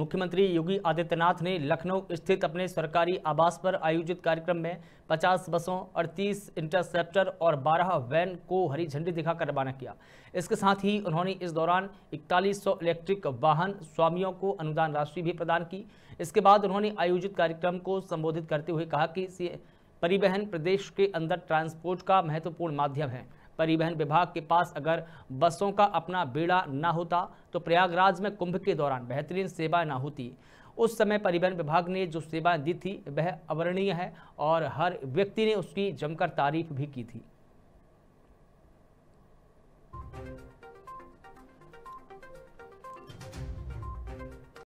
मुख्यमंत्री योगी आदित्यनाथ ने लखनऊ स्थित अपने सरकारी आवास पर आयोजित कार्यक्रम में 50 बसों 38 इंटरसेप्टर और 12 वैन को हरी झंडी दिखाकर रवाना किया इसके साथ ही उन्होंने इस दौरान 4100 इलेक्ट्रिक वाहन स्वामियों को अनुदान राशि भी प्रदान की इसके बाद उन्होंने आयोजित कार्यक्रम को संबोधित करते हुए कहा कि परिवहन प्रदेश के अंदर ट्रांसपोर्ट का महत्वपूर्ण माध्यम है परिवहन विभाग के पास अगर बसों का अपना बेड़ा ना होता तो प्रयागराज में कुंभ के दौरान बेहतरीन सेवा ना होती उस समय परिवहन विभाग ने जो सेवाएं दी थी वह अवर्णीय है और हर व्यक्ति ने उसकी जमकर तारीफ भी की थी